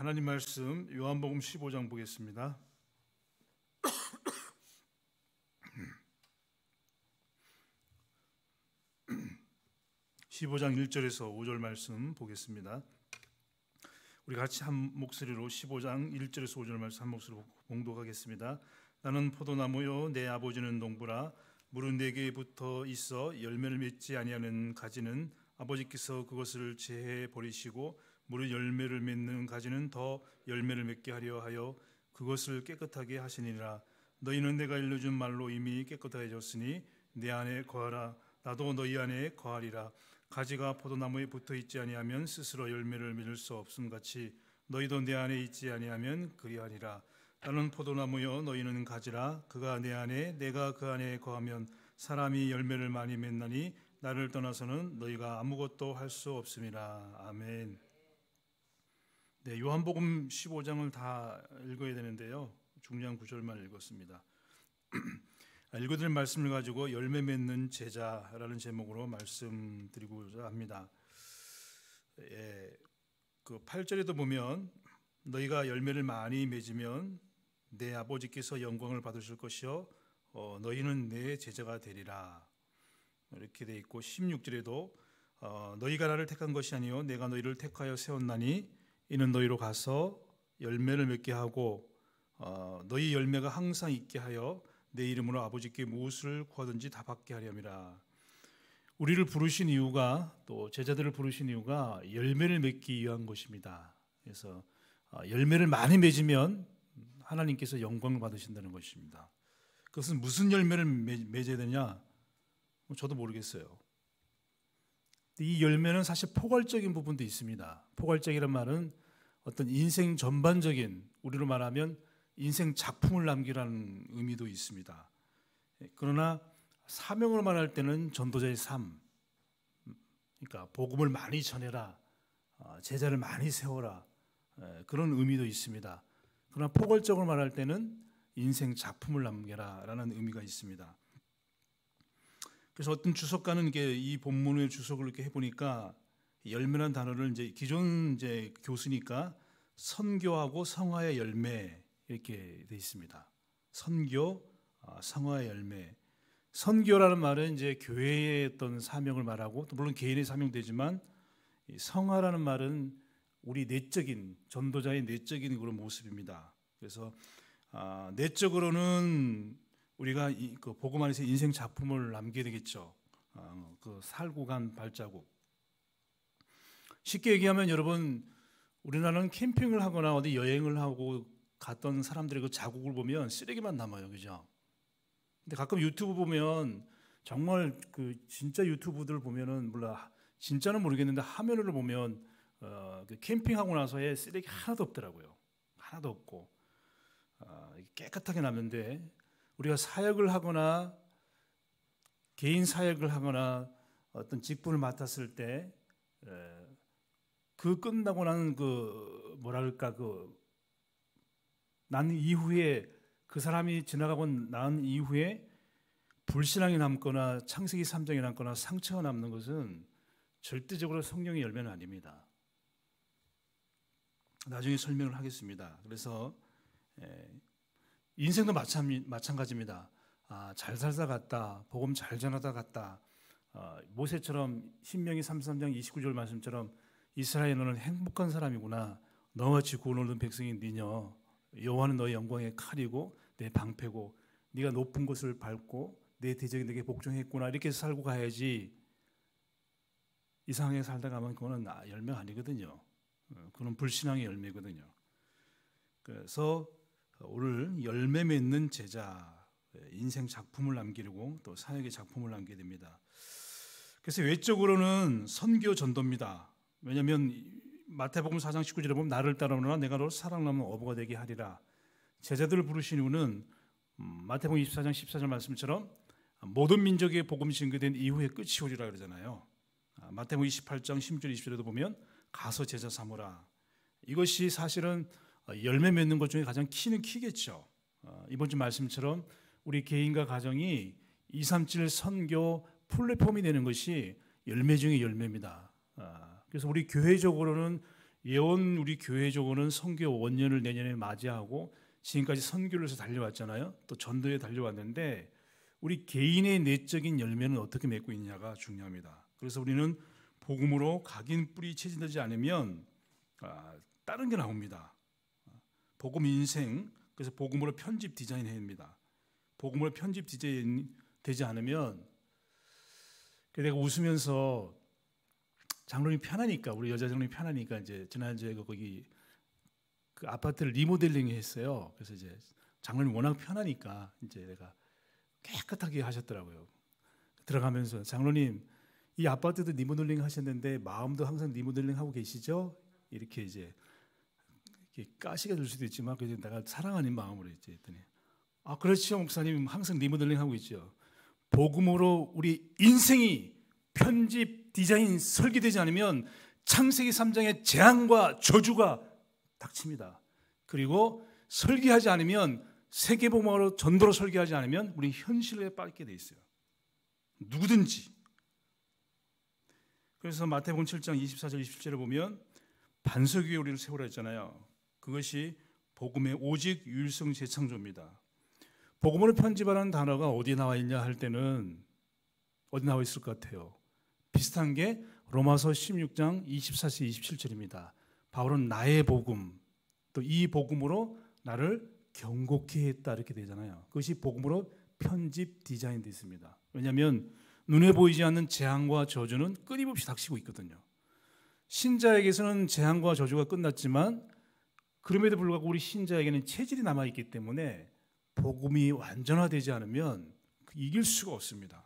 하나님 말씀 요한복음 15장 보겠습니다. 십오장일절에서오절 말씀 보겠습니다. 우리 같이 한 목소리로 15장 1절에서 5절 말씀 한 목소리로 봉독하겠습니다. 나는 포도나무요 내 아버지는 농부라 물은 네개 붙어 있어 열매를 맺지 아니하는 가지는 아버지께서 그것을 제해 버리시고 무릇 열매를 맺는 가지는 더 열매를 맺게 하려 하여 그것을 깨끗하게 하시니라 너희는 내가 일러준 말로 이미 깨끗하졌으니내 안에 거하라 나도 너희 안에 거하리라 가지가 포도나무에 붙어 있지 아니하면 스스로 열매를 맺을 수 없음 같이 너희도 내 안에 있지 아니하면 그리하리라 나는 포도나무여 너희는 가지라 그가 내 안에 내가 그 안에 거하면 사람이 열매를 많이 맺나니 나를 떠나서는 너희가 아무것도 할 수 없음이라 아멘 네, 요한복음 15장을 다 읽어야 되는데요. 중요한 구절만 읽었습니다. 읽어드릴 말씀을 가지고 열매 맺는 제자라는 제목으로 말씀드리고자 합니다. 예, 그 8절에도 보면 너희가 열매를 많이 맺으면 내 아버지께서 영광을 받으실 것이요 어, 너희는 내 제자가 되리라 이렇게 돼 있고 16절에도 어, 너희가 나를 택한 것이 아니요 내가 너희를 택하여 세웠나니 이는 너희로 가서 열매를 맺게 하고 어, 너희 열매가 항상 있게 하여 내 이름으로 아버지께 무엇을 구하든지 다 받게 하렴이라. 우리를 부르신 이유가 또 제자들을 부르신 이유가 열매를 맺기 위한 것입니다. 그래서 어, 열매를 많이 맺으면 하나님께서 영광을 받으신다는 것입니다. 그것은 무슨 열매를 맺어야 되냐? 뭐 저도 모르겠어요. 이 열매는 사실 포괄적인 부분도 있습니다. 포괄적이란 말은 어떤 인생 전반적인 우리로 말하면 인생 작품을 남기라는 의미도 있습니다. 그러나 사명을 말할 때는 전도자의 삶, 그러니까 복음을 많이 전해라, 어, 제자를 많이 세워라 그런 의미도 있습니다. 그러나 포괄적으로 말할 때는 인생 작품을 남겨라라는 의미가 있습니다. 그래서 어떤 주석가는 이게 이 본문의 주석을 이렇게 해보니까 열매란 단어를 이제 기존 이제 교수니까 선교하고 성화의 열매 이렇게 돼 있습니다. 선교, 아, 성화의 열매. 선교라는 말은 이제 교회의 어떤 사명을 말하고 또 물론 개인의 사명되지만 성화라는 말은 우리 내적인 전도자의 내적인 그런 모습입니다. 그래서 아, 내적으로는 우리가 이, 그 복음 안에서 인생 작품을 남게 되겠죠. 어, 그 살고 간 발자국. 쉽게 얘기하면 여러분 우리나라는 캠핑을 하거나 어디 여행을 하고 갔던 사람들의 그 자국을 보면 쓰레기만 남아요, 그죠? 근데 가끔 유튜브 보면 정말 그 진짜 유튜브들 보면은 물론 진짜는 모르겠는데 화면을 보면 어, 그 캠핑하고 나서의 쓰레기 하나도 없더라고요, 하나도 없고 어, 깨끗하게 남는데 우리가 사역을 하거나 개인 사역을 하거나 어떤 직분을 맡았을 때 그 끝나고 나는 그 뭐랄까 그 난 이후에 그 사람이 지나가고 난 이후에 불신앙이 남거나 창세기 3장이 남거나 상처가 남는 것은 절대적으로 성령의 열매는 아닙니다. 나중에 설명을 하겠습니다. 그래서 인생도 마찬, 가지입니다 아, 잘 살다 갔다, 복음 잘 전하다 갔다, 어, 모세처럼 신명기 33장 29절 말씀처럼 이스라엘 너는 행복한 사람이구나. 너와 지구를 오는 백성이 니녀. 여호와는 너의 영광의 칼이고 내 방패고 네가 높은 곳을 밟고 내 대적이 내게 복종했구나 이렇게 살고 가야지 이상하게 살다 가면 그거는 아, 열매가 아니거든요. 어, 그건 불신앙의 열매거든요. 그래서 오늘 열매 맺는 제자 예, 인생 작품을 남기려고 또 사역의 작품을 남게 됩니다. 그래서 외적으로는 선교 전도입니다. 왜냐하면 마태복음 4장 19절에 보면 나를 따르라 내가 너를 사랑하면 어부가 되게 하리라. 제자들을 부르신 이유는 마태복음 24장 14절 말씀처럼 모든 민족에 복음이 증거된 이후에 끝이 오리라 그러잖아요. 아, 마태복음 28장 16절 20절에도 보면 가서 제자 삼으라. 이것이 사실은 어, 열매 맺는 것 중에 가장 키는 키겠죠. 어, 이번 주 말씀처럼 우리 개인과 가정이 237 선교 플랫폼이 되는 것이 열매 중의 열매입니다. 아, 그래서 우리 교회적으로는 예원 우리 교회적으로는 선교 원년을 내년에 맞이하고 지금까지 선교를 해서 달려왔잖아요. 또 전도에 달려왔는데 우리 개인의 내적인 열매는 어떻게 맺고 있냐가 중요합니다. 그래서 우리는 복음으로 각인 뿌리 채지되지 않으면 아, 다른 게 나옵니다. 복음 인생 그래서 복음으로 편집 디자인해야 합니다 복음으로 편집 디자인 되지 않으면 내가 웃으면서 장로님 편하니까 우리 여자 장로님 편하니까 이제 지난주에 그 거기 그 아파트를 리모델링 했어요. 그래서 이제 장로님 워낙 편하니까 이제 내가 깨끗하게 하셨더라고요. 들어가면서 장로님 이 아파트도 리모델링 하셨는데 마음도 항상 리모델링 하고 계시죠? 이렇게 이제 가시가 될 수도 있지만 그래서 내가 사랑하는 마음으로 이제 했더니 아 그렇죠 목사님 항상 리모델링 하고 있죠. 복음으로 우리 인생이 편집, 디자인, 설계되지 않으면 창세기 3장의 재앙과 저주가 닥칩니다. 그리고 설계하지 않으면 세계복음화로 전도로 설계하지 않으면 우리 현실에 빠지게 돼 있어요. 누구든지. 그래서 마태복음 7장 24절 27절을 보면 반석 위에 우리를 세우라 했잖아요. 그것이 복음의 오직 유일성 재창조입니다. 복음으로 편집하는 단어가 어디 나와 있냐 할 때는 어디 나와 있을 것 같아요. 비슷한 게 로마서 16장 24세 27절입니다. 바울은 나의 복음 또 이 복음으로 나를 경고케 했다 이렇게 되잖아요. 그것이 복음으로 편집 디자인되 있습니다. 왜냐하면 눈에 보이지 않는 재앙과 저주는 끊임없이 닥치고 있거든요. 신자에게서는 재앙과 저주가 끝났지만 그럼에도 불구하고 우리 신자에게는 체질이 남아 있기 때문에 복음이 완전화되지 않으면 그 이길 수가 없습니다.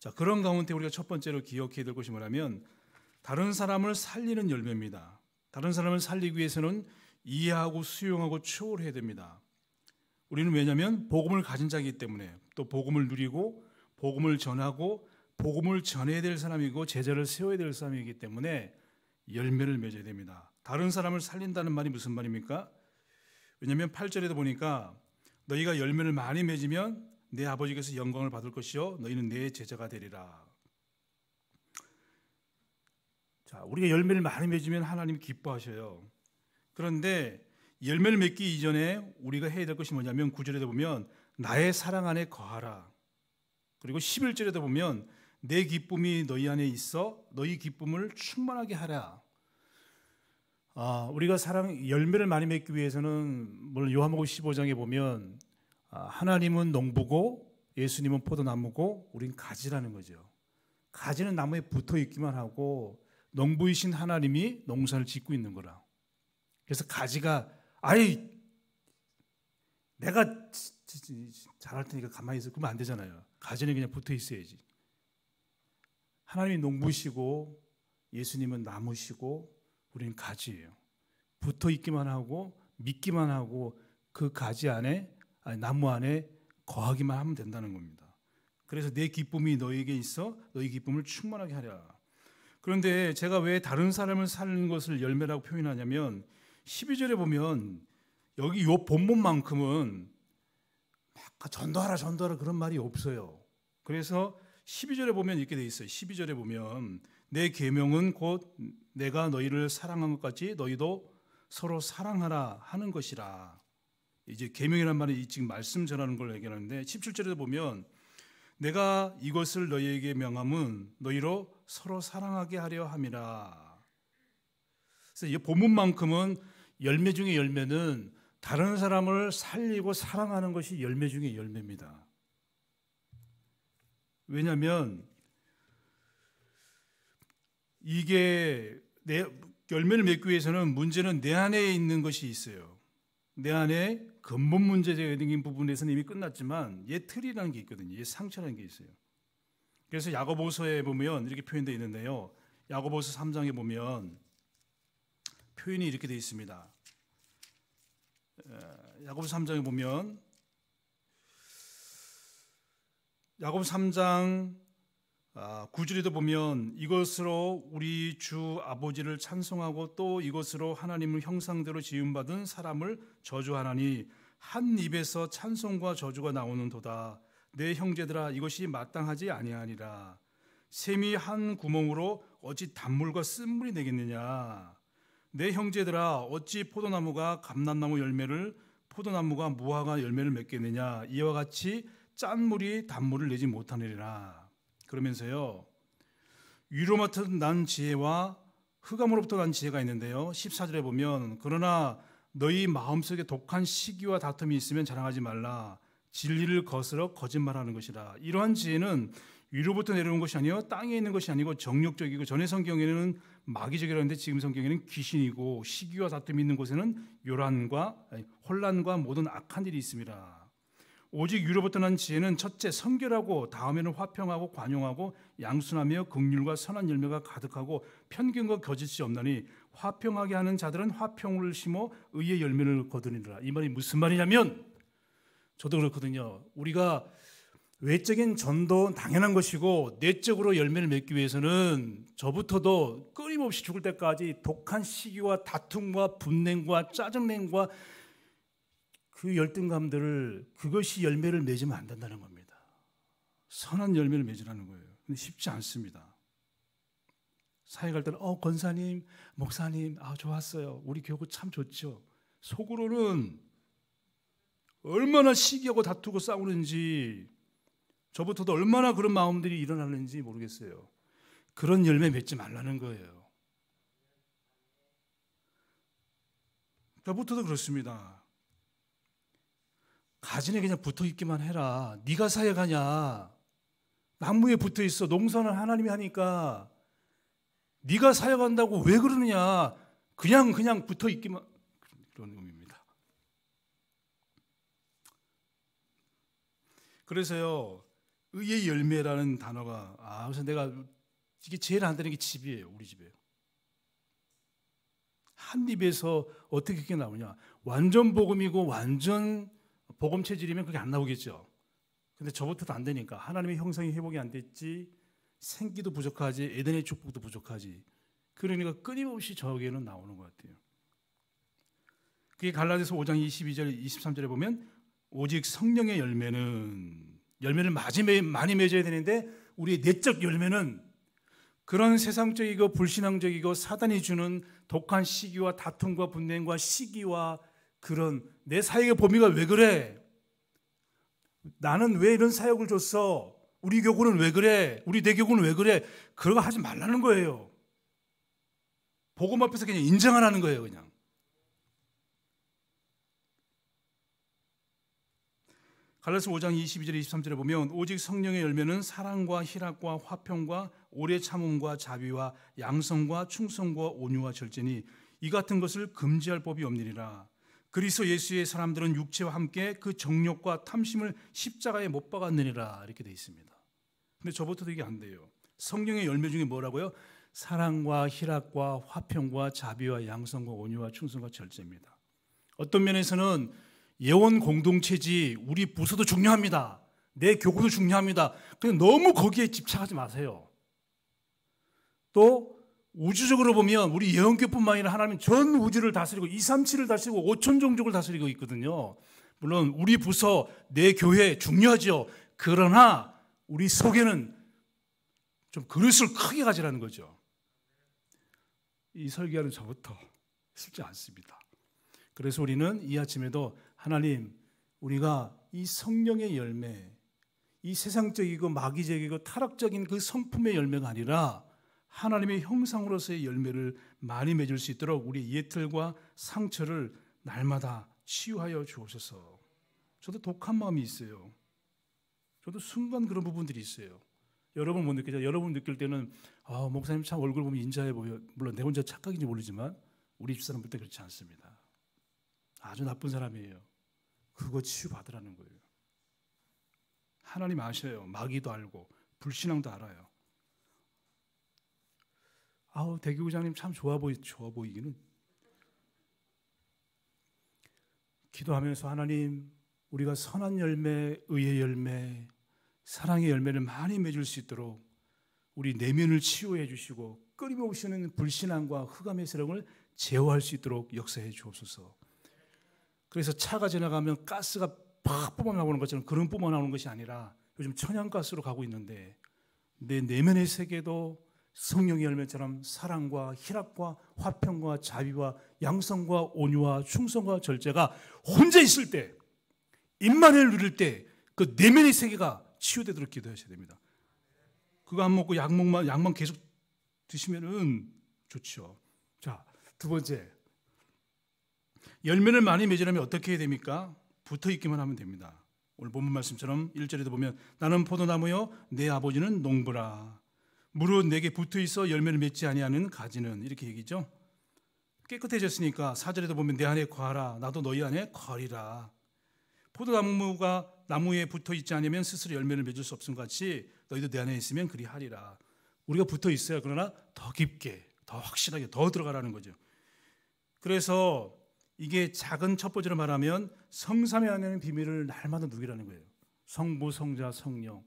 자, 그런 가운데 우리가 첫 번째로 기억해야 될 것이 뭐냐면 다른 사람을 살리는 열매입니다. 다른 사람을 살리기 위해서는 이해하고 수용하고 추월해야 됩니다. 우리는 왜냐면 복음을 가진 자이기 때문에 또 복음을 누리고 복음을 전하고 복음을 전해야 될 사람이고 제자를 세워야 될 사람이기 때문에 열매를 맺어야 됩니다. 다른 사람을 살린다는 말이 무슨 말입니까? 왜냐하면 8절에도 보니까 너희가 열매를 많이 맺으면 내 아버지께서 영광을 받을 것이요 너희는 내 제자가 되리라. 자, 우리가 열매를 많이 맺으면 하나님이 기뻐하셔요. 그런데 열매를 맺기 이전에 우리가 해야 될 것이 뭐냐면 구절에도 보면 나의 사랑 안에 거하라. 그리고 11절에도 보면 내 기쁨이 너희 안에 있어 너희 기쁨을 충만하게 하라. 아, 우리가 사랑 열매를 많이 맺기 위해서는 물론 요한복음 15장에 보면 아, 하나님은 농부고 예수님은 포도나무고 우린 가지라는 거죠. 가지는 나무에 붙어 있기만 하고 농부이신 하나님이 농사를 짓고 있는 거라. 그래서 가지가 아예 내가 잘할 테니까 가만히 있어 그러면 안 되잖아요. 가지는 그냥 붙어 있어야지. 하나님이 농부시고 예수님은 나무시고 우리는 가지예요. 붙어 있기만 하고 믿기만 하고 그 가지 안에 아니, 나무 안에 거하기만 하면 된다는 겁니다. 그래서 내 기쁨이 너에게 있어 너희 기쁨을 충만하게 하랴. 그런데 제가 왜 다른 사람을 살는 것을 열매라고 표현하냐면 12절에 보면 여기 요 본문만큼은 막 전도하라 전도하라 그런 말이 없어요. 그래서 12절에 보면 이렇게 돼 있어요. 12절에 보면 내 계명은 곧 내가 너희를 사랑한 것 같이 너희도 서로 사랑하라 하는 것이라. 이제 계명이란 말이 지금 말씀 전하는 걸 얘기하는데 1 7절에 보면 내가 이것을 너희에게 명함은 너희로 서로 사랑하게 하려 함이라. 그래서 이 본문만큼은 열매 중에 열매는 다른 사람을 살리고 사랑하는 것이 열매 중에 열매입니다. 왜냐하면 이게 내, 열매를 맺기 위해서는 문제는 내 안에 있는 것이 있어요. 내 안에 근본 문제가 있는 부분에서는 이미 끝났지만 옛 틀이라는 게 있거든요. 옛 상처라는 게 있어요. 그래서 야고보서에 보면 이렇게 표현되어 있는데요. 야고보서 3장에 보면 표현이 이렇게 되어 있습니다. 야고보서 3장에 보면 야고보 3장 아, 구절에도 보면 이것으로 우리 주 아버지를 찬송하고 또 이것으로 하나님을 형상대로 지음받은 사람을 저주하나니 한 입에서 찬송과 저주가 나오는도다. 내 형제들아 이것이 마땅하지 아니하니라. 샘이 한 구멍으로 어찌 단물과 쓴물이 되겠느냐내 형제들아 어찌 포도나무가 감람나무 열매를 포도나무가 무화과 열매를 맺겠느냐. 이와 같이 짠물이 단물을 내지 못하느니라. 그러면서요. 위로부터 난 지혜와 흑암으로부터 난 지혜가 있는데요. 14절에 보면 그러나 너희 마음속에 독한 시기와 다툼이 있으면 자랑하지 말라. 진리를 거스러 거짓말하는 것이라. 이러한 지혜는 위로부터 내려온 것이 아니요 땅에 있는 것이 아니고 정력적이고 전의 성경에는 마귀적이라는데 지금 성경에는 귀신이고 시기와 다툼이 있는 곳에는 요란과 아니, 혼란과 모든 악한 일이 있습니다. 오직 유로부 터난 지혜는 첫째 성결하고 다음에는 화평하고 관용하고 양순하며 극률과 선한 열매가 가득하고 편견과 거짓이 없나니 화평하게 하는 자들은 화평을 심어 의의 열매를 거두니라. 이 말이 무슨 말이냐면 저도 그렇거든요. 우리가 외적인 전도 당연한 것이고 내적으로 열매를 맺기 위해서는 저부터도 끊임없이 죽을 때까지 독한 시기와 다툼과 분냉과 짜증냉과 그 열등감들을 그것이 열매를 맺으면 안 된다는 겁니다. 선한 열매를 맺으라는 거예요. 근데 쉽지 않습니다. 사회 갈 때는 어 권사님, 목사님, 아 좋았어요. 우리 교구 참 좋죠. 속으로는 얼마나 시기하고 다투고 싸우는지 저부터도 얼마나 그런 마음들이 일어나는지 모르겠어요. 그런 열매 맺지 말라는 거예요. 저부터도 그렇습니다. 가진에 그냥 붙어 있기만 해라. 네가 사역하냐? 나무에 붙어 있어. 농사는 하나님이 하니까 네가 사역한다고 왜 그러느냐? 그냥 그냥 붙어 있기만 그런 의미입니다. 그래서요. 의의 열매라는 단어가 아, 그래서 내가 이게 제일 안 되는 게 집이에요. 우리 집에한 입에서 어떻게 그게 나오냐? 완전 복음이고 완전 복음 체질이면 그게 안 나오겠죠. 근데 저부터도 안 되니까 하나님의 형상이 회복이 안 됐지 생기도 부족하지 에덴의 축복도 부족하지 그러니까 끊임없이 저에게는 나오는 것 같아요. 그게 갈라디아서 5장 22절 23절에 보면 오직 성령의 열매는 열매를 많이 맺어야 되는데 우리의 내적 열매는 그런 세상적이고 불신앙적이고 사단이 주는 독한 시기와 다툼과 분쟁과 시기와 그런 내 사역의 범위가 왜 그래? 나는 왜 이런 사역을 줬어? 우리 교구는 왜 그래? 우리 내 교구는 왜 그래? 그런 거 하지 말라는 거예요. 복음 앞에서 그냥 인정하라는 거예요, 그냥. 갈라스 5장 2 2절 23절에 보면 오직 성령의 열매는 사랑과 희락과 화평과 오래 참음과 자비와 양성과 충성과 온유와 절제니 이 같은 것을 금지할 법이 없느니라 그리스도 예수의 사람들은 육체와 함께 그 정욕과 탐심을 십자가에 못 박았느니라 이렇게 돼 있습니다. 근데 저부터도 이게 안 돼요. 성령의 열매 중에 뭐라고요? 사랑과 희락과 화평과 자비와 양성과 온유와 충성과 절제입니다. 어떤 면에서는 예원 공동체지 우리 부서도 중요합니다. 내 교구도 중요합니다. 근데 너무 거기에 집착하지 마세요. 또 우주적으로 보면 우리 예언교뿐만 아니라 하나님 전 우주를 다스리고 237을 다스리고 5천 종족을 다스리고 있거든요. 물론 우리 부서, 내 교회 중요하죠. 그러나 우리 속에는 좀 그릇을 크게 가지라는 거죠. 이설계하는 저부터 쉽지 않습니다. 그래서 우리는 이 아침에도 하나님 우리가 이 성령의 열매, 이 세상적이고 마귀적이고 타락적인 그 성품의 열매가 아니라 하나님의 형상으로서의 열매를 많이 맺을 수 있도록 우리 예틀과 상처를 날마다 치유하여 주옵소서. 저도 독한 마음이 있어요. 저도 순간 그런 부분들이 있어요. 여러분 못 느끼죠? 여러분 느낄 때는 아, 목사님 참 얼굴 보면 인자해 보여. 물론 내 혼자 착각인지 모르지만 우리 집사람 볼 때 그렇지 않습니다. 아주 나쁜 사람이에요. 그거 치유받으라는 거예요. 하나님 아셔요. 마귀도 알고 불신앙도 알아요. 아우 대교구장님참 좋아 보이 좋아 보이기는 기도하면서 하나님 우리가 선한 열매, 의의 열매, 사랑의 열매를 많이 맺을 수 있도록 우리 내면을 치유해 주시고 끊임없이 오는 불신앙과 흑암의 세력을 제어할 수 있도록 역사해 주옵소서. 그래서 차가 지나가면 가스가 팍 뿜어 나오는 것처럼 그런 뿜어 나오는 것이 아니라 요즘 천연가스로 가고 있는데 내 내면의 세계도 성령의 열매처럼 사랑과 희락과 화평과 자비와 양성과 온유와 충성과 절제가 혼자 있을 때 입만을 누릴 때 그 내면의 세계가 치유되도록 기도하셔야 됩니다. 그거 안 먹고 약만 약만 계속 드시면은 좋죠. 자, 두 번째. 열매를 많이 맺으려면 어떻게 해야 됩니까? 붙어 있기만 하면 됩니다. 오늘 본문 말씀처럼 1절에도 보면 나는 포도나무요 내 아버지는 농부라 무릇 내게 붙어 있어 열매를 맺지 아니하는 가지는 이렇게 얘기죠. 깨끗해졌으니까 사절에도 보면 내 안에 거하라 나도 너희 안에 거리라. 포도나무가 나무에 붙어 있지 않으면 스스로 열매를 맺을 수 없음 같이 너희도 내 안에 있으면 그리하리라. 우리가 붙어 있어야 그러나 더 깊게, 더 확실하게, 더 들어가라는 거죠. 그래서 이게 작은 첫 번째로 말하면 성삼에 관한 비밀을 날마다 누리라는 거예요. 성부, 성자, 성령.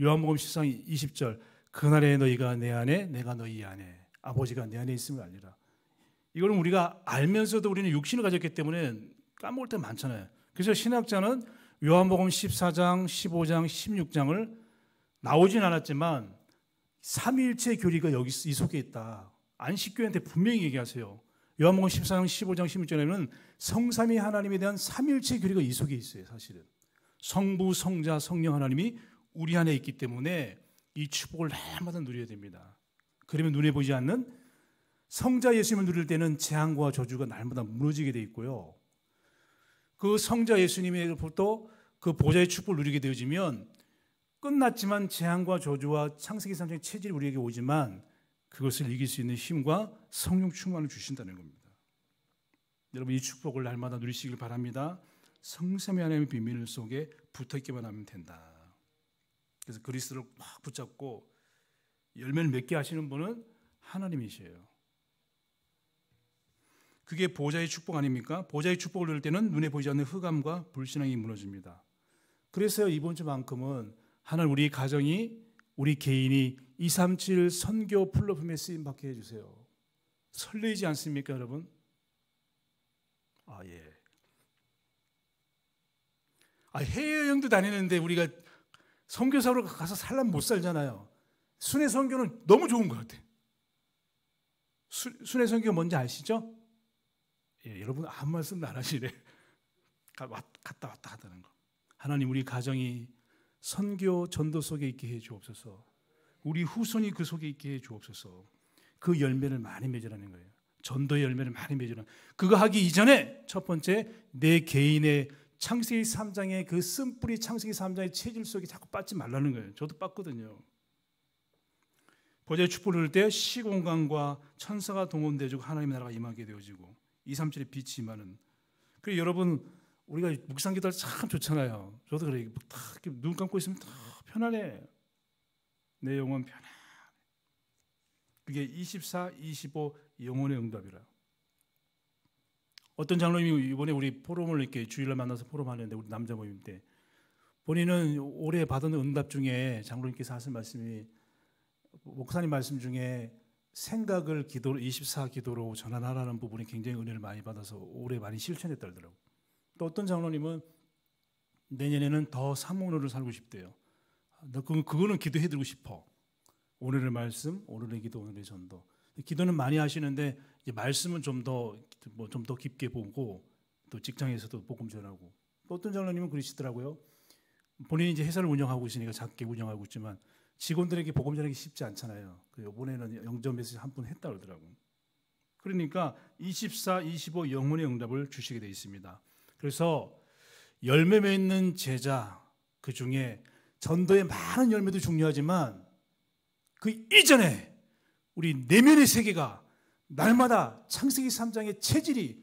요한복음 1상 20절 그날에 너희가 내 안에 내가 너희 안에 아버지가 내 안에 있음을 알리라. 이거는 우리가 알면서도 우리는 육신을 가졌기 때문에 까먹을 때 많잖아요. 그래서 신학자는 요한복음 14장, 15장, 16장을 나오진 않았지만 삼위일체 교리가 여기 이 속에 있다. 안식교한테 회 분명히 얘기하세요. 요한복음 14장, 15장, 16장에는 성삼위 하나님에 대한 삼위일체 교리가 이 속에 있어요, 사실은. 성부, 성자, 성령 하나님이 우리 안에 있기 때문에 이 축복을 날마다 누려야 됩니다. 그러면 눈에 보이지 않는 성자 예수님을 누릴 때는 재앙과 저주가 날마다 무너지게 돼 있고요. 그 성자 예수님으로부터 그 보좌의 축복을 누리게 되어지면 끝났지만 재앙과 저주와 창세기 3장의 체질이 우리에게 오지만 그것을 이길 수 있는 힘과 성령 충만을 주신다는 겁니다. 여러분 이 축복을 날마다 누리시길 바랍니다. 성삼위 하나님의 비밀 속에 붙어 있기만 하면 된다. 그래서 그리스를 막 붙잡고 열매를 맺게 하시는 분은 하나님이시에요. 그게 보좌의 축복 아닙니까? 보좌의 축복을 누릴 때는 눈에 보이지 않는 흑암과 불신앙이 무너집니다. 그래서 이번 주만큼은 하나님 우리 가정이 우리 개인이 237 선교 플랫폼에 쓰임 받게 해주세요. 설레지 않습니까, 여러분? 아 예. 아 해외여행도 다니는데 우리가 선교사로 가서 살라면못 살잖아요. 순회 선교는 너무 좋은 것 같아. 요 순회 선교 뭔지 아시죠? 예, 여러분 아무 말씀도 안 하시네. 갔다 왔다 하다는 거. 하나님 우리 가정이 선교 전도 속에 있게 해 주옵소서. 우리 후손이 그 속에 있게 해 주옵소서. 그 열매를 많이 맺으라는 거예요. 전도의 열매를 많이 맺으라는. 그거 하기 이전에 첫 번째 내 개인의 창세기 3장에그 쓴뿌리 창세기 3장의 체질 속에 자꾸 빠지 말라는 거예요. 저도 빠거든요. 보좌의 축복을 누릴 때 시공간과 천사가 동원되고 하나님의 나라가 임하게 되어지고 2, 3절에 빛이 임하는 그리고 여러분 우리가 묵상기도할 참 좋잖아요. 저도 그래. 딱눈 감고 있으면 다 편안해. 내 영혼 편안해. 그게 24, 25 영혼의 응답이라. 어떤 장로님이 이번에 우리 포럼을 이렇게 주일날 만나서 포럼하는데 우리 남자 모임 때 본인은 올해 받은 응답 중에 장로님께서 하신 말씀이 목사님 말씀 중에 생각을 기도로 24 기도로 전환하라는 부분이 굉장히 은혜를 많이 받아서 올해 많이 실천했다 그러더라고. 요또 어떤 장로님은 내년에는 더 사모노를 살고 싶대요. 나 그럼 그거는 기도해 드리고 싶어. 오늘의 말씀, 오늘의 기도, 오늘의 전도. 기도는 많이 하시는데 이제 말씀은 좀 더 뭐 좀더 뭐 깊게 보고 또 직장에서도 복음 전하고 또 어떤 장로님은 그러시더라고요. 본인이 이제 회사를 운영하고 있으니까 작게 운영하고 있지만 직원들에게 복음 전하기 쉽지 않잖아요. 그 이번에는 영접 메시한분 했다 그러더라고. 그러니까 24, 25 영혼의 응답을 주시게 돼 있습니다. 그래서 열매 맺는 제자 그 중에 전도의 많은 열매도 중요하지만 그 이전에 우리 내면의 세계가 날마다 창세기 3장의 체질이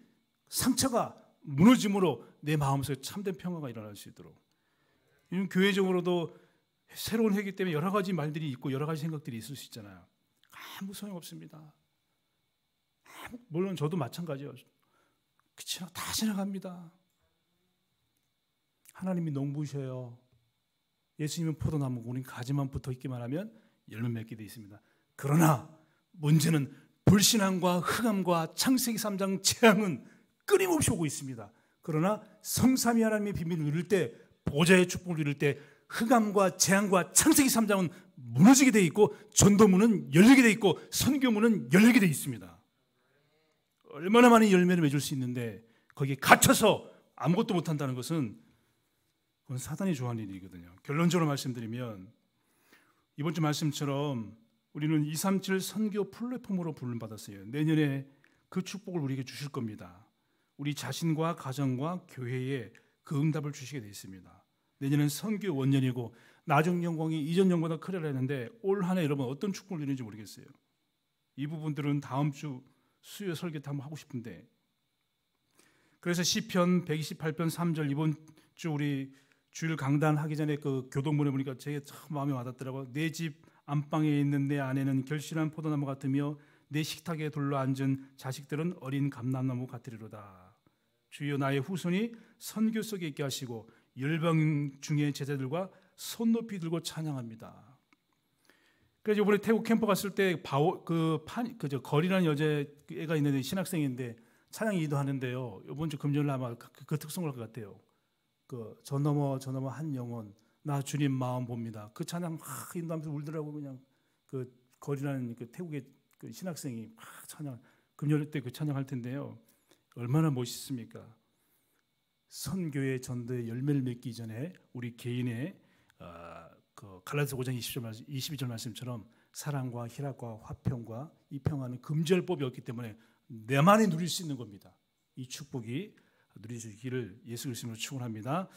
상처가 무너짐으로 내 마음속에 참된 평화가 일어날 수 있도록 요즘 교회적으로도 새로운 회기 때문에 여러 가지 말들이 있고 여러 가지 생각들이 있을 수 있잖아요. 아무 소용 없습니다. 물론 저도 마찬가지예요. 그치나 다 지나갑니다. 하나님이 농부셔요. 예수님은 포도나무고 우린 가지만 붙어 있기만 하면 열매 맺게 돼 있습니다. 그러나 문제는 불신앙과 흑암과 창세기 3장 재앙은 끊임없이 오고 있습니다. 그러나 성삼위 하나님의 비밀을 누릴 때 보좌의 축복을 누릴 때 흑암과 재앙과 창세기 3장은 무너지게 돼 있고 전도문은 열리게 돼 있고 선교문은 열리게 돼 있습니다. 얼마나 많은 열매를 맺을 수 있는데 거기에 갇혀서 아무것도 못 한다는 것은 그건 사단이 좋아하는 일이거든요. 결론적으로 말씀드리면 이번 주 말씀처럼 우리는 237 선교 플랫폼으로 불름받았어요. 내년에 그 축복을 우리에게 주실 겁니다. 우리 자신과 가정과 교회에 그 응답을 주시게 되어 있습니다. 내년은 선교 원년이고 나중 영광이 이전 영광보다 크리라 했는데 올 한해 여러분 어떤 축복을 누리는지 모르겠어요. 이 부분들은 다음 주 수요 설교 때 한번 하고 싶은데 그래서 시편 128편 3절 이번 주 우리 주일 강단 하기 전에 그 교동문에 보니까 제게 참 마음에 와닿더라고요. 내집 안방에 있는 내 아내는 결실한 포도나무 같으며 내 식탁에 둘러 앉은 자식들은 어린 감람나무 같으리로다. 주여 나의 후손이 선교 속에 있게 하시고 열방 중의 제자들과 손 높이 들고 찬양합니다. 그래서 이번에 태국 캠퍼 갔을 때 바오 그판그저 거리라는 여자애가 있는데 신학생인데 찬양 이도하는데요. 이번 주 금요일 아마 그, 그 특성을 것 같아요. 그저 너머 저 너머 한 영혼 나 주님 마음 봅니다. 그 찬양 막 인도하면서 울더라고 그냥 그 거리라는 그 태국의 그 신학생이 막 찬양 금요일 때 그 찬양할 텐데요. 얼마나 멋있습니까? 선교의 전도의 열매를 맺기 전에 우리 개인의 어, 그 갈라디아서 5장 20절 말씀, 22절 말씀처럼 사랑과 희락과 화평과 이평화는 금절법이 없기 때문에 내만이 누릴 수 있는 겁니다. 이 축복이 누리시기를 예수 그리스도로 축원합니다.